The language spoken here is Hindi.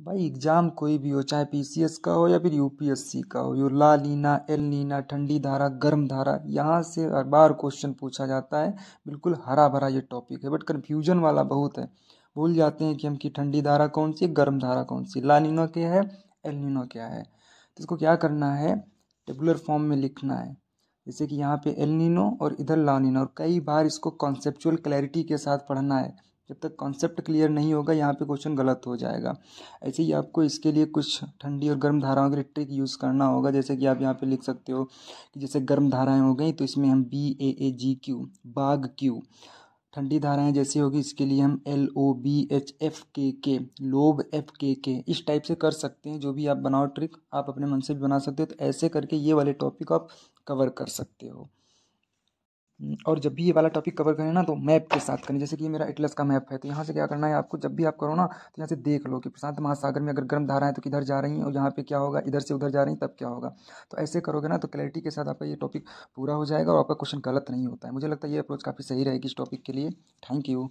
भाई एग्ज़ाम कोई भी हो चाहे पीसीएस का हो या फिर यूपीएससी का हो यो ला लीना एल लीना ठंडी धारा गर्म धारा यहाँ से हर बार क्वेश्चन पूछा जाता है बिल्कुल हरा भरा ये टॉपिक है बट कन्फ्यूजन वाला बहुत है भूल जाते हैं कि हम की ठंडी धारा कौन सी गर्म धारा कौन सी ला लीना क्या है एल लीना क्या है तो इसको क्या करना है टेबुलर फॉर्म में लिखना है जैसे कि यहाँ पे एल नीनो और इधर लानिनो और कई बार इसको कॉन्सेप्चुअल क्लैरिटी के साथ पढ़ना है जब तक कॉन्सेप्ट क्लियर नहीं होगा यहाँ पे क्वेश्चन गलत हो जाएगा ऐसे ही आपको इसके लिए कुछ ठंडी और गर्म धाराओं के लिए ट्रिक यूज़ करना होगा जैसे कि आप यहाँ पे लिख सकते हो कि जैसे गर्म धाराएं हो गई तो इसमें हम B A A G Q बाघ क्यू ठंडी धाराएं जैसी होगी इसके लिए हम L O B H F के के लोब एफ के के इस टाइप से कर सकते हैं जो भी आप बनाओ ट्रिक आप अपने मन से भी बना सकते हो तो ऐसे करके ये वाले टॉपिक आप कवर कर सकते हो हम्म, और जब भी ये वाला टॉपिक कवर करें ना तो मैप के साथ करें जैसे कि ये मेरा एटलस का मैप है तो यहाँ से क्या करना है आपको जब भी आप करो ना तो यहाँ से देख लो कि प्रशांत महासागर में अगर गर्म धारा है तो किधर जा रही हैं और यहाँ पे क्या होगा इधर से उधर जा रही हैं तब क्या होगा तो ऐसे करोगे ना तो क्लैरिटी के साथ आपका ये टॉपिक पूरा हो जाएगा और आपका क्वेश्चन गलत नहीं होता है मुझे लगता है ये अप्रोच काफ़ी सही रहेगी इस टॉपिक के लिए थैंक यू